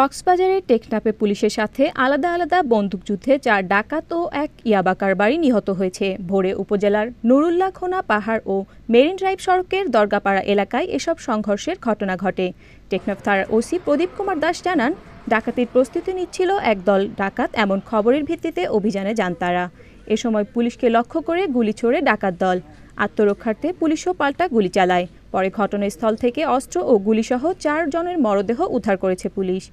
কক্সবাজারের টেকনাপে পুলিশের সাথে আলাদা আলাদা বন্দুকযুদ্ধে চার ডাকাত ও এক ইয়াবাকার বাড়ি নিহত হয়েছে ভোরে উপজেলার নুরুল্লাখোনা পাহাড় ও মেরিন ড্রাইভ সড়কের দরগাপাড়া এলাকায় এসব সংঘর্ষের ঘটনা ঘটে টেকনাফ থানার ওসি প্রদীপ কুমার দাস জানান ডাকাতির প্রস্তুতি নিচ্ছিল একদল ডাকাত এমন খবরের ভিত্তিতে অভিযানে যান তারা এ সময় পুলিশকে লক্ষ্য করে গুলি ছোড়ে ডাকাত দল আত্মরক্ষার্থে পুলিশও পাল্টা গুলি চালায় পরে ঘটনাস্থল থেকে অস্ত্র ও গুলিসহ চারজনের মরদেহ উদ্ধার করেছে পুলিশ